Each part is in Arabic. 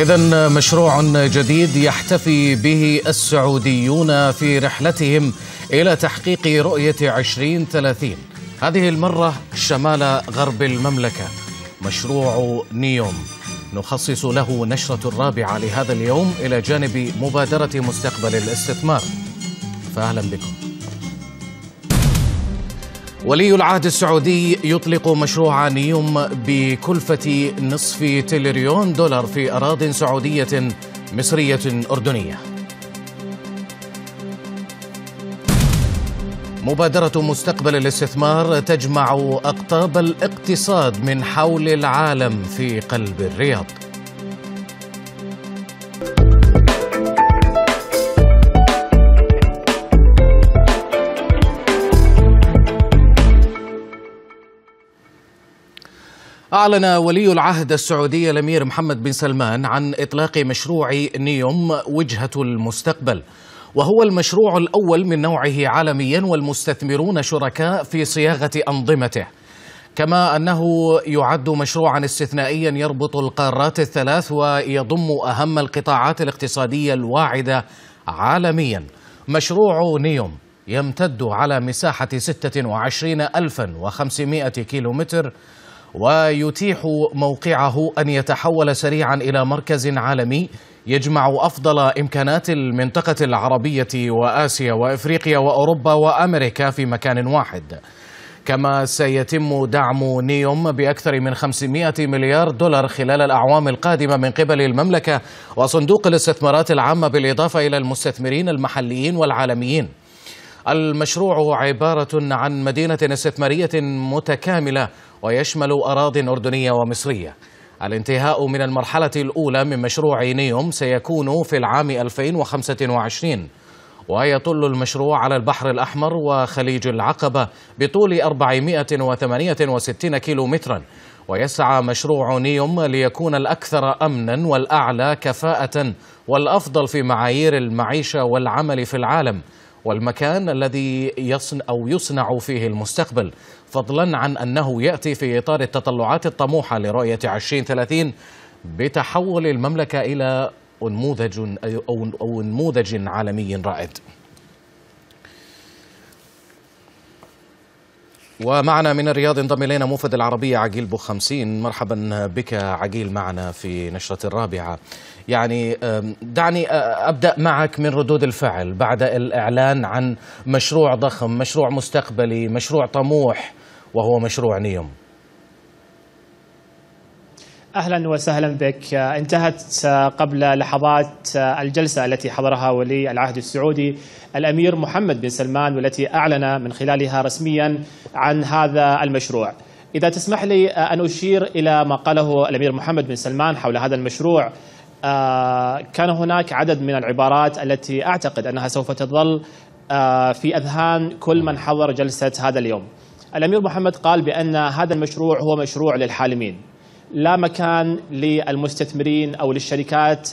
إذا مشروع جديد يحتفي به السعوديون في رحلتهم إلى تحقيق رؤية 2030 هذه المرة شمال غرب المملكة مشروع نيوم نخصص له نشرة الرابعة لهذا اليوم إلى جانب مبادرة مستقبل الاستثمار فأهلا بكم ولي العهد السعودي يطلق مشروع نيوم بكلفة نصف تريليون دولار في أراض سعودية مصرية أردنية مبادرة مستقبل الاستثمار تجمع أقطاب الاقتصاد من حول العالم في قلب الرياض أعلن ولي العهد السعودي الأمير محمد بن سلمان عن إطلاق مشروع نيوم وجهة المستقبل وهو المشروع الأول من نوعه عالميا والمستثمرون شركاء في صياغة أنظمته كما أنه يعد مشروعا استثنائيا يربط القارات الثلاث ويضم أهم القطاعات الاقتصادية الواعدة عالميا مشروع نيوم يمتد على مساحة 26500 كيلومتر ويتيح موقعه أن يتحول سريعا إلى مركز عالمي يجمع أفضل إمكانات المنطقة العربية وآسيا وإفريقيا وأوروبا وأمريكا في مكان واحد كما سيتم دعم نيوم بأكثر من 500 مليار دولار خلال الأعوام القادمة من قبل المملكة وصندوق الاستثمارات العامة بالإضافة إلى المستثمرين المحليين والعالميين المشروع عبارة عن مدينة استثمارية متكاملة ويشمل أراضٍ أردنية ومصرية الانتهاء من المرحلة الأولى من مشروع نيوم سيكون في العام 2025 ويطل المشروع على البحر الأحمر وخليج العقبة بطول 468 كيلومترا ويسعى مشروع نيوم ليكون الأكثر أمنا والأعلى كفاءة والأفضل في معايير المعيشة والعمل في العالم والمكان الذي يصنع أو يصنع فيه المستقبل فضلا عن أنه يأتي في إطار التطلعات الطموحة لرؤية 2030 بتحول المملكة إلى نموذج أو نموذج عالمي رائد ومعنا من الرياض انضم الينا موفد العربيه عقيل بو خمسين مرحبا بك عقيل معنا في نشره الرابعه يعني دعني ابدا معك من ردود الفعل بعد الاعلان عن مشروع ضخم مشروع مستقبلي مشروع طموح وهو مشروع نيوم اهلا وسهلا بك انتهت قبل لحظات الجلسه التي حضرها ولي العهد السعودي الامير محمد بن سلمان والتي اعلن من خلالها رسميا عن هذا المشروع. اذا تسمح لي ان اشير الى ما قاله الامير محمد بن سلمان حول هذا المشروع آه، كان هناك عدد من العبارات التي اعتقد انها سوف تظل آه، في اذهان كل من حضر جلسه هذا اليوم. الامير محمد قال بان هذا المشروع هو مشروع للحالمين. لا مكان للمستثمرين او للشركات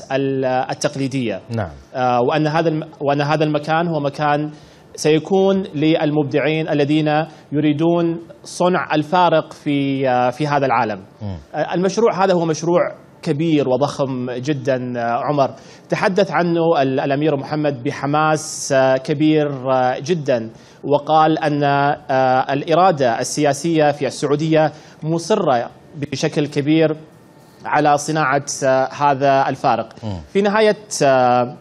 التقليديه نعم آه، وان هذا وان هذا المكان هو مكان سيكون للمبدعين الذين يريدون صنع الفارق في آه، في هذا العالم م. آه، المشروع هذا هو مشروع كبير وضخم جدا عمر تحدث عنه الامير محمد بحماس كبير جدا وقال ان الاراده السياسيه في السعوديه مصره بشكل كبير على صناعة آه، هذا الفارق في نهاية آه،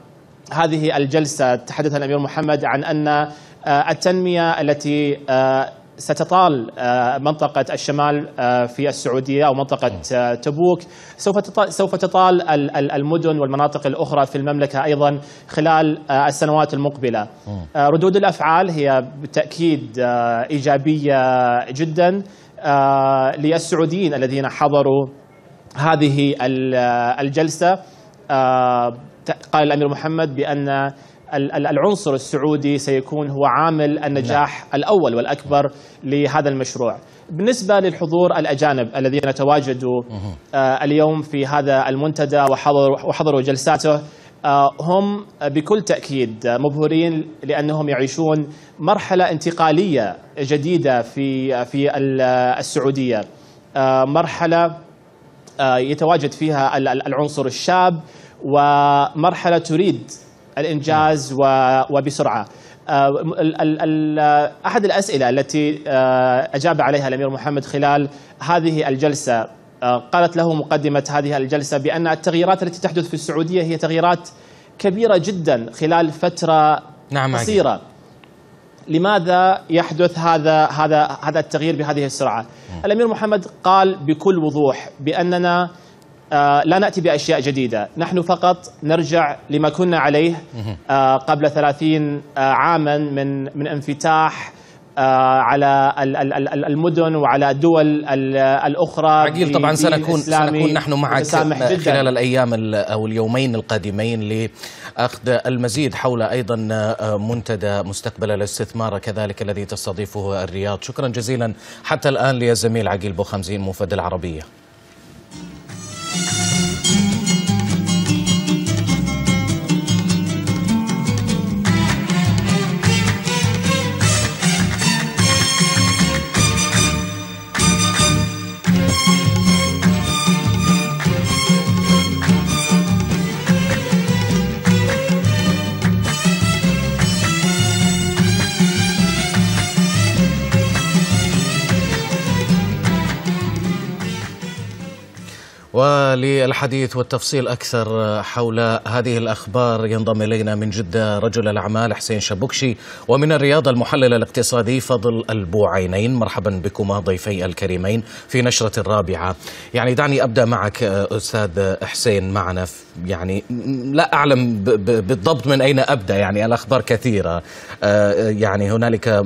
هذه الجلسة تحدث الأمير محمد عن أن آه، التنمية التي ستطال منطقة الشمال في السعودية أو منطقة تبوك سوف سوف تطال المدن والمناطق الأخرى في المملكة أيضا خلال السنوات المقبلة ردود الأفعال هي بالتأكيد إيجابية جدا آه، للسعوديين الذين حضروا هذه آه، الجلسة آه، قال الأمير محمد بأن العنصر السعودي سيكون هو عامل النجاح نعم. الأول والأكبر لهذا المشروع بالنسبة للحضور الأجانب الذين تواجدوا اليوم في هذا المنتدى وحضروا, وحضروا جلساته آه، هم آه، بكل تأكيد آه، مبهورين لأنهم يعيشون مرحلة انتقالية جديدة في في السعودية مرحلة يتواجد فيها العنصر الشاب ومرحلة تريد الإنجاز وبسرعة أحد الأسئلة التي أجاب عليها الأمير محمد خلال هذه الجلسة آه، قالت له مقدمة هذه الجلسة بأن التغييرات التي تحدث في السعودية هي تغييرات كبيرة جدا خلال فترة نعم قصيرة لماذا يحدث هذا هذا هذا التغيير بهذه السرعة؟ الأمير محمد قال بكل وضوح بأننا آه لا نأتي بأشياء جديدة نحن فقط نرجع لما كنا عليه آه قبل ثلاثين آه عاما من, من انفتاح آه، على المدن وعلى الدول الاخرى عقيل طبعا سنكون سنكون نحن معك آه، خلال الايام او اليومين القادمين لاخذ المزيد حول ايضا آه، منتدى مستقبل الاستثمار كذلك الذي تستضيفه الرياض شكرا جزيلا حتى الان للزميل عقيل بوخمزين موفد العربيه للحديث والتفصيل أكثر حول هذه الأخبار ينضم إلينا من جدة رجل الأعمال حسين شبكشي ومن الرياض المحلل الاقتصادي فضل البوعينين مرحبا بكما ضيفي الكريمين في نشرة الرابعة يعني دعني أبدأ معك أستاذ حسين معنا يعني لا أعلم بالضبط من أين أبدأ يعني الأخبار كثيرة آه، يعني هنالك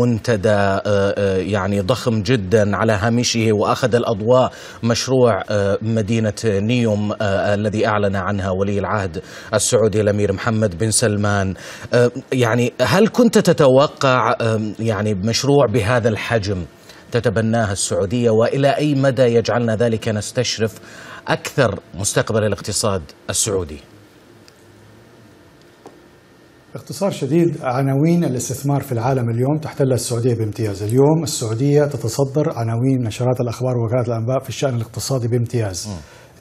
منتدى آه، آه، يعني ضخم جدا على هامشه وأخذ الأضواء مشروع مدينة نيوم آه، الذي أعلن عنها ولي العهد السعودي الأمير محمد بن سلمان آه، يعني هل كنت تتوقع آه، يعني مشروع بهذا الحجم تتبناها السعودية وإلى أي مدى يجعلنا ذلك نستشرف أكثر مستقبل الاقتصاد السعودي؟ باختصار شديد عناوين الاستثمار في العالم اليوم تحتلها السعوديه بامتياز، اليوم السعوديه تتصدر عناوين نشرات الاخبار ووكالات الانباء في الشان الاقتصادي بامتياز. م.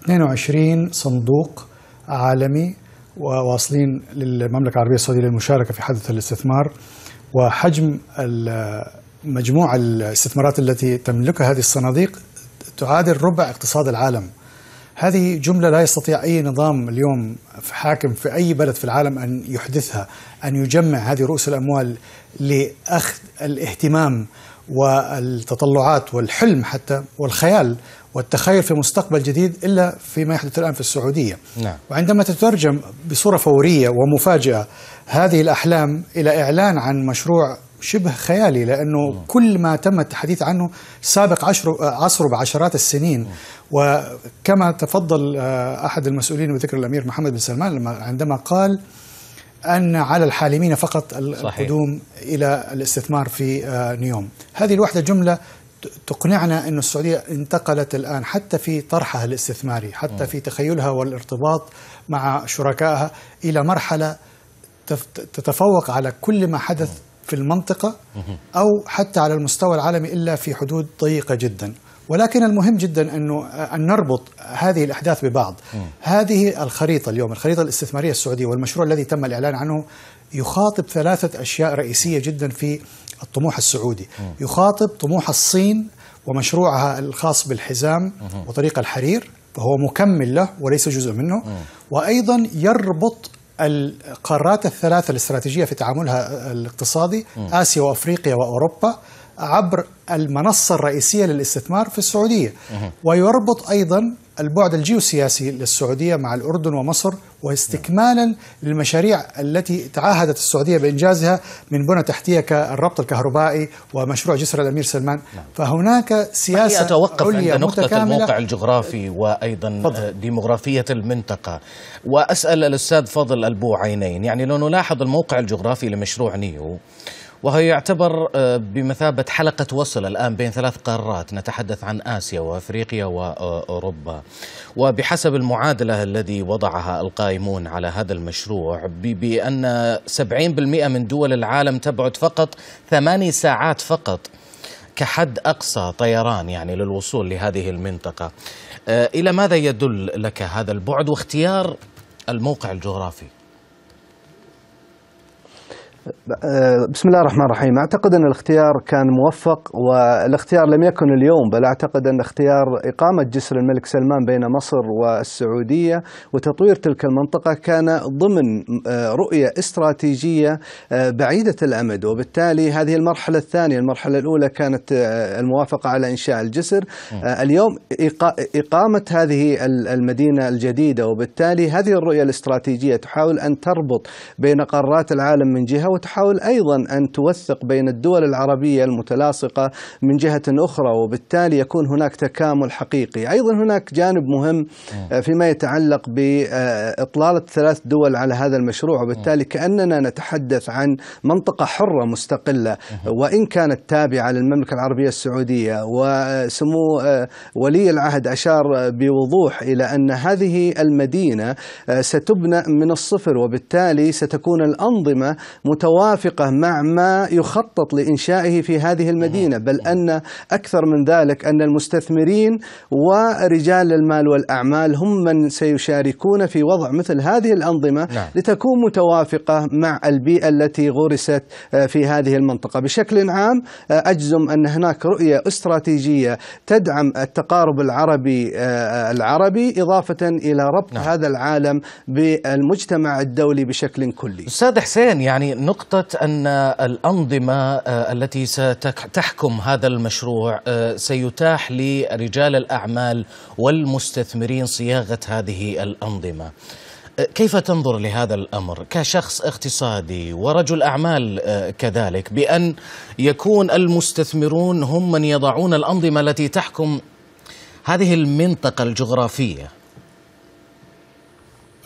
22 صندوق عالمي وواصلين للمملكة العربية السعودية للمشاركة في حدث الاستثمار وحجم مجموع الاستثمارات التي تملكها هذه الصناديق تعادل ربع اقتصاد العالم هذه جملة لا يستطيع أي نظام اليوم حاكم في أي بلد في العالم أن يحدثها أن يجمع هذه رؤوس الأموال لأخذ الاهتمام والتطلعات والحلم حتى والخيال والتخيل في مستقبل جديد الا فيما يحدث الان في السعوديه. نعم. وعندما تترجم بصوره فوريه ومفاجئه هذه الاحلام الى اعلان عن مشروع شبه خيالي لانه مم. كل ما تم التحديث عنه سابق عشر عصره بعشرات السنين مم. وكما تفضل آه، احد المسؤولين بذكر الامير محمد بن سلمان لما عندما قال أن على الحالمين فقط القدوم صحيح. إلى الاستثمار في آه، نيوم هذه الوحدة جملة تقنعنا أن السعودية انتقلت الآن حتى في طرحها الاستثماري حتى في تخيلها والارتباط مع شركائها إلى مرحلة تتفوق على كل ما حدث في المنطقة أو حتى على المستوى العالمي إلا في حدود ضيقة جداً ولكن المهم جدا انه ان نربط هذه الاحداث ببعض م. هذه الخريطه اليوم الخريطه الاستثماريه السعوديه والمشروع الذي تم الاعلان عنه يخاطب ثلاثه اشياء رئيسيه جدا في الطموح السعودي م. يخاطب طموح الصين ومشروعها الخاص بالحزام م. وطريق الحرير فهو مكمل له وليس جزء منه م. وايضا يربط القارات الثلاثه الاستراتيجيه في تعاملها الاقتصادي م. اسيا وافريقيا واوروبا عبر المنصة الرئيسية للاستثمار في السعودية ويربط أيضا البعد الجيوسياسي للسعودية مع الأردن ومصر واستكمالا للمشاريع التي تعاهدت السعودية بإنجازها من بنى تحتية كالربط الكهربائي ومشروع جسر الأمير سلمان نعم. فهناك سياسة أتوقف عليا عند نقطة الموقع الجغرافي وأيضا فضل. ديموغرافية المنطقة وأسأل الأستاذ فضل البوعينين يعني لو نلاحظ الموقع الجغرافي لمشروع نيو وهو يعتبر آه، بمثابة حلقة وصل الآن بين ثلاث قارات نتحدث عن آسيا وأفريقيا وأوروبا وبحسب المعادلة الذي وضعها القائمون على هذا المشروع بأن 70% من دول العالم تبعد فقط ثماني ساعات فقط كحد أقصى طيران يعني للوصول لهذه المنطقة آه، إلى ماذا يدل لك هذا البعد واختيار الموقع الجغرافي؟ بسم الله الرحمن الرحيم أعتقد أن الاختيار كان موفق والاختيار لم يكن اليوم بل أعتقد أن اختيار إقامة جسر الملك سلمان بين مصر والسعودية وتطوير تلك المنطقة كان ضمن آه، رؤية استراتيجية آه، بعيدة الأمد وبالتالي هذه المرحلة الثانية المرحلة الأولى كانت آه، الموافقة على إنشاء الجسر اليوم إقامة هذه المدينة الجديدة وبالتالي هذه الرؤية الاستراتيجية تحاول أن تربط بين قارات العالم من جهة وتحاول أيضا أن توثق بين الدول العربية المتلاصقة من جهة أخرى وبالتالي يكون هناك تكامل حقيقي أيضا هناك جانب مهم آه، فيما يتعلق بإطلالة ثلاث دول على هذا المشروع وبالتالي كأننا نتحدث عن منطقة حرة مستقلة وإن كانت تابعة للمملكة العربية السعودية وسمو آه، ولي العهد أشار بوضوح إلى أن هذه المدينة آه، ستبنى من الصفر وبالتالي ستكون الأنظمة مت متوافقة مع ما يخطط لإنشائه في هذه المدينة بل أن أكثر من ذلك أن المستثمرين ورجال المال والأعمال هم من سيشاركون في وضع مثل هذه الأنظمة نعم. لتكون متوافقة مع البيئة التي غرست آه، في هذه المنطقة بشكل عام آه، أجزم أن هناك رؤية استراتيجية تدعم التقارب العربي آه، العربي إضافة إلى ربط نعم. هذا العالم بالمجتمع الدولي بشكل كلي أستاذ حسين يعني نقطة أن الأنظمة آه، التي ستحكم هذا المشروع آه، سيتاح لرجال الأعمال والمستثمرين صياغة هذه الأنظمة آه، كيف تنظر لهذا الامر كشخص اقتصادي ورجل اعمال كذلك بان يكون المستثمرون هم من يضعون الانظمه التي تحكم هذه المنطقه الجغرافيه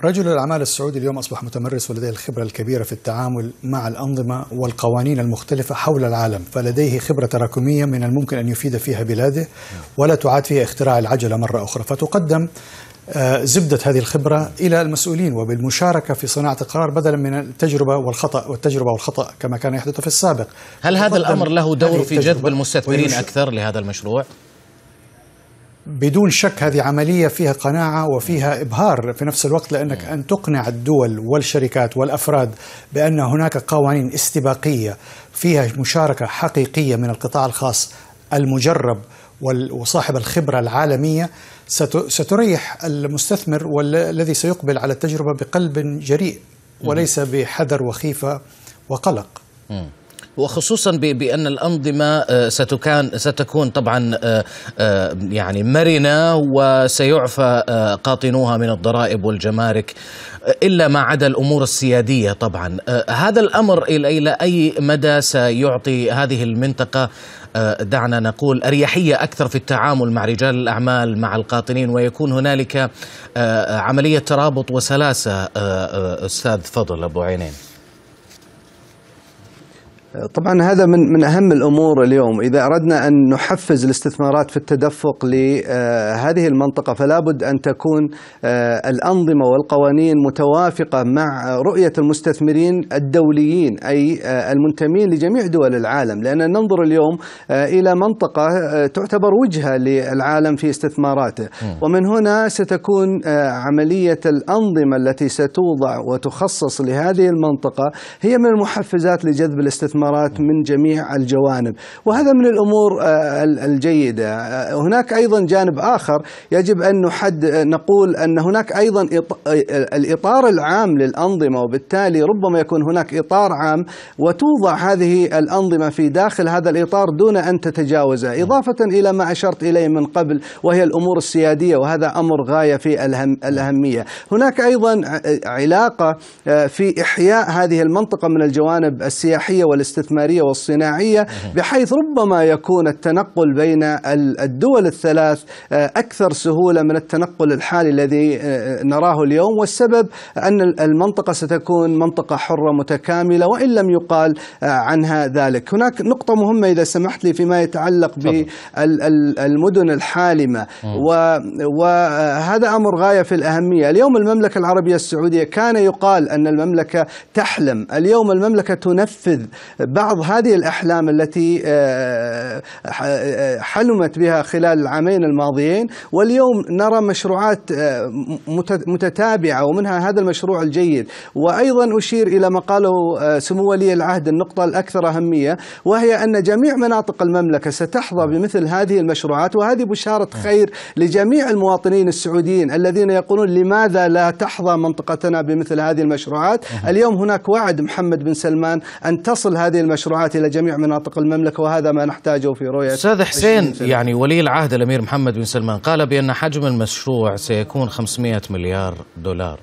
رجل الأعمال السعودي اليوم أصبح متمرس ولديه الخبرة الكبيرة في التعامل مع الأنظمة والقوانين المختلفة حول العالم فلديه خبرة تراكمية من الممكن أن يفيد فيها بلاده ولا تعاد فيها اختراع العجلة مرة أخرى فتقدم آه، زبدة هذه الخبرة إلى المسؤولين وبالمشاركة في صناعة القرار بدلا من التجربة والخطأ والتجربة والخطأ كما كان يحدث في السابق هل هذا الأمر له دور في جذب المستثمرين أكثر لهذا المشروع؟ بدون شك هذه عملية فيها قناعة وفيها إبهار في نفس الوقت لأنك أن تقنع الدول والشركات والأفراد بأن هناك قوانين استباقية فيها مشاركة حقيقية من القطاع الخاص المجرب وصاحب الخبرة العالمية ستريح المستثمر والذي سيقبل على التجربة بقلب جريء وليس بحذر وخيفة وقلق وخصوصا بان الانظمه آه، ستكون ستكون طبعا آه، آه، يعني مرنه وسيعفى قاطنوها من الضرائب والجمارك الا ما عدا الامور السياديه طبعا هذا الامر الى اي مدى سيعطي هذه المنطقه دعنا نقول اريحيه اكثر في التعامل مع رجال الاعمال مع القاطنين ويكون هنالك عمليه ترابط وسلاسه استاذ فضل ابو عينين طبعا هذا من من اهم الامور اليوم اذا اردنا ان نحفز الاستثمارات في التدفق لهذه آه، المنطقه فلا بد ان تكون آه، الانظمه والقوانين متوافقه مع رؤيه المستثمرين الدوليين اي آه، المنتمين لجميع دول العالم لان ننظر اليوم الى منطقه تعتبر وجهه للعالم في استثماراته ومن هنا ستكون عمليه الانظمه التي ستوضع وتخصص لهذه المنطقه هي من المحفزات لجذب الاستثمار المؤتمرات من جميع الجوانب وهذا من الأمور آه، الجيدة آه، هناك أيضا جانب آخر يجب أن نحد نقول أن هناك أيضا آه، الإطار العام للأنظمة وبالتالي ربما يكون هناك إطار عام وتوضع هذه الأنظمة في داخل هذا الإطار دون أن تتجاوزه إضافة إلى ما أشرت إليه من قبل وهي الأمور السيادية وهذا أمر غاية في الهم الأهمية هناك أيضا علاقة في إحياء هذه المنطقة من الجوانب السياحية والاستثمارية الاستثمارية والصناعية بحيث ربما يكون التنقل بين الدول الثلاث آه، أكثر سهولة من التنقل الحالي الذي آه، آه، نراه اليوم والسبب أن المنطقة ستكون منطقة حرة متكاملة وإن لم يقال عنها ذلك هناك نقطة مهمة إذا سمحت لي فيما يتعلق بالمدن الحالمة وهذا أمر غاية في الأهمية اليوم المملكة العربية السعودية كان يقال أن المملكة تحلم اليوم المملكة تنفذ بعض هذه الأحلام التي آه، آه، حلمت بها خلال العامين الماضيين واليوم نرى مشروعات آه، متتابعة ومنها هذا المشروع الجيد وأيضا أشير إلى مقاله سمو ولي العهد النقطة الأكثر أهمية وهي أن جميع مناطق المملكة ستحظى بمثل هذه المشروعات وهذه بشارة خير لجميع المواطنين السعوديين الذين يقولون لماذا لا تحظى منطقتنا بمثل هذه المشروعات اليوم هناك وعد محمد بن سلمان أن تصل هذه المشروعات إلى جميع مناطق المملكة وهذا ما نحتاجه في رؤية أستاذ حسين يعني ولي العهد الأمير محمد بن سلمان قال بأن حجم المشروع سيكون 500 مليار دولار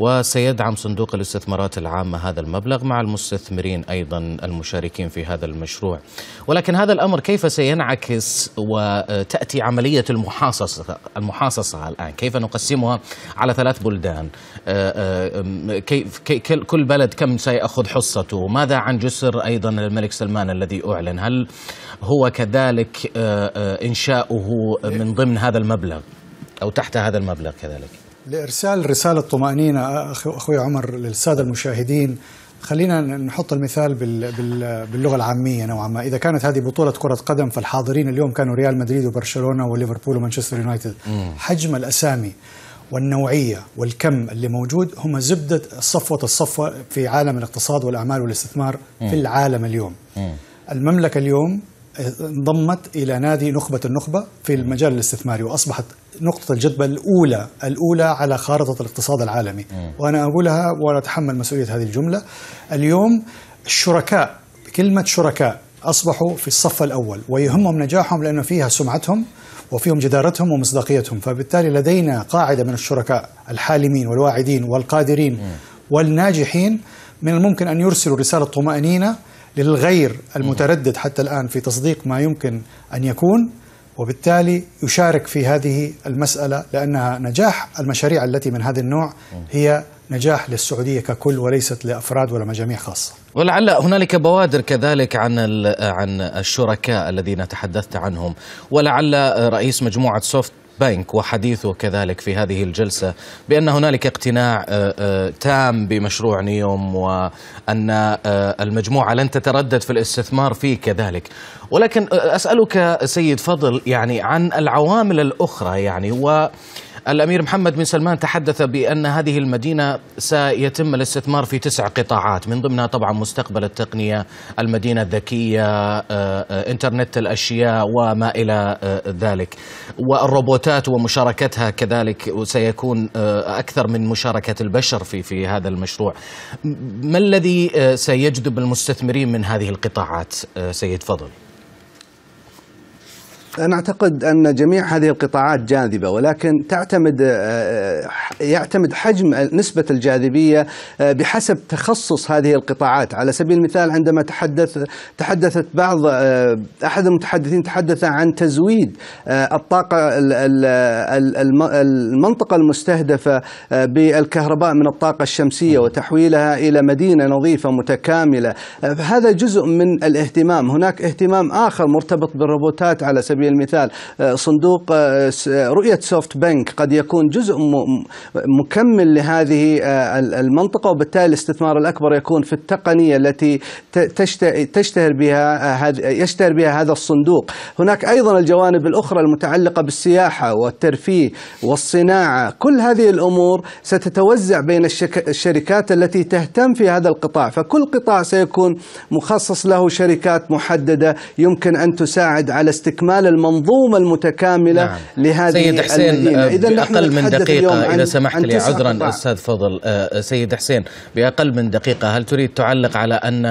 وسيدعم صندوق الاستثمارات العامة هذا المبلغ مع المستثمرين أيضا المشاركين في هذا المشروع ولكن هذا الأمر كيف سينعكس وتأتي عملية المحاصصة, المحاصصة الآن كيف نقسمها على ثلاث بلدان آه، آه، كيف كل بلد كم سيأخذ حصته ماذا عن جسر أيضا الملك سلمان الذي أعلن هل هو كذلك آه، إنشاؤه من ضمن هذا المبلغ أو تحت هذا المبلغ كذلك لإرسال رسالة طمأنينة أخوي عمر للسادة المشاهدين خلينا نحط المثال باللغة العامية نوعا ما إذا كانت هذه بطولة كرة قدم فالحاضرين اليوم كانوا ريال مدريد وبرشلونة وليفربول ومانشستر يونايتد حجم الأسامي والنوعية والكم اللي موجود هم زبدة صفوة الصفوة في عالم الاقتصاد والأعمال والاستثمار في العالم اليوم المملكة اليوم انضمت إلى نادي نخبة النخبة في المجال الاستثماري وأصبحت نقطة الجذب الأولى الأولى على خارطة الاقتصاد العالمي وأنا أقولها ولا أتحمل مسؤولية هذه الجملة اليوم الشركاء كلمة شركاء أصبحوا في الصف الأول ويهمهم نجاحهم لأن فيها سمعتهم وفيهم جدارتهم ومصداقيتهم فبالتالي لدينا قاعدة من الشركاء الحالمين والواعدين والقادرين والناجحين من الممكن أن يرسلوا رسالة طمأنينة للغير المتردد حتى الآن في تصديق ما يمكن أن يكون وبالتالي يشارك في هذه المسألة لأنها نجاح المشاريع التي من هذا النوع هي نجاح للسعوديه ككل وليست لافراد ولا مجاميع خاصه. ولعل هنالك بوادر كذلك عن عن الشركاء الذين تحدثت عنهم، ولعل رئيس مجموعه سوفت بنك وحديثه كذلك في هذه الجلسة بأن هنالك اقتناع آه، آه، تام بمشروع نيوم وأن آه، المجموعة لن تتردد في الاستثمار فيه كذلك ولكن أسألك سيد فضل يعني عن العوامل الأخرى يعني و الأمير محمد بن سلمان تحدث بأن هذه المدينة سيتم الاستثمار في تسع قطاعات من ضمنها طبعا مستقبل التقنية المدينة الذكية آه، آه، إنترنت الأشياء وما إلى آه، ذلك والروبوتات ومشاركتها كذلك سيكون أكثر من مشاركة البشر في في هذا المشروع ما الذي سيجذب المستثمرين من هذه القطاعات سيد فضل؟ أنا أعتقد أن جميع هذه القطاعات جاذبة ولكن تعتمد آه، آه، يعتمد حجم نسبة الجاذبية آه، بحسب تخصص هذه القطاعات على سبيل المثال عندما تحدث تحدثت بعض أحد المتحدثين تحدث عن تزويد الطاقة المنطقة المستهدفة بالكهرباء من الطاقة الشمسية وتحويلها إلى مدينة نظيفة متكاملة هذا جزء من الاهتمام هناك اهتمام آخر مرتبط بالروبوتات على سبيل سبيل المثال آه، صندوق آه، آه، رؤية سوفت بنك قد يكون جزء مكمل لهذه المنطقة وبالتالي الاستثمار الأكبر يكون في التقنية التي تشتهر بها يشتهر بها هذا الصندوق هناك أيضا الجوانب الأخرى المتعلقة بالسياحة والترفيه والصناعة كل هذه الأمور ستتوزع بين الشركات التي تهتم في هذا القطاع فكل قطاع سيكون مخصص له شركات محددة يمكن أن تساعد على استكمال المنظومة المتكاملة نعم. لهذه سيد حسين آه، إذا أقل من دقيقة إذا سمحت لي عذرا أستاذ فضل آه، آه، سيد حسين بأقل من دقيقة هل تريد تعلق على أن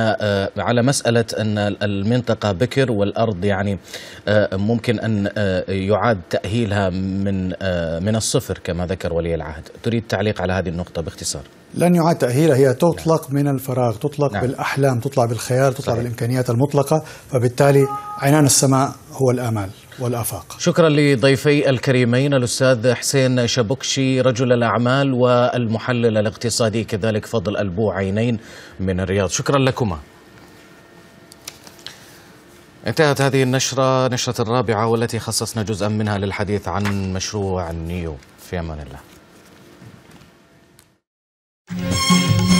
على مسألة أن المنطقة بكر والأرض يعني ممكن أن يعاد تأهيلها من من الصفر كما ذكر ولي العهد تريد تعليق على هذه النقطة باختصار لن يعاد تأهيلها هي نعم. تطلق من الفراغ تطلق نعم. بالأحلام تطلع بالخيال تطلع صحيح. بالإمكانيات المطلقة فبالتالي عنان السماء هو الآمال والآفاق شكرا لضيفي الكريمين الأستاذ حسين شبكشي رجل الأعمال والمحلل الاقتصادي كذلك فضل ألبو عينين من الرياض شكرا لكما انتهت هذه النشرة نشرة الرابعة والتي خصصنا جزءا منها للحديث عن مشروع النيو في أمان الله Thank you.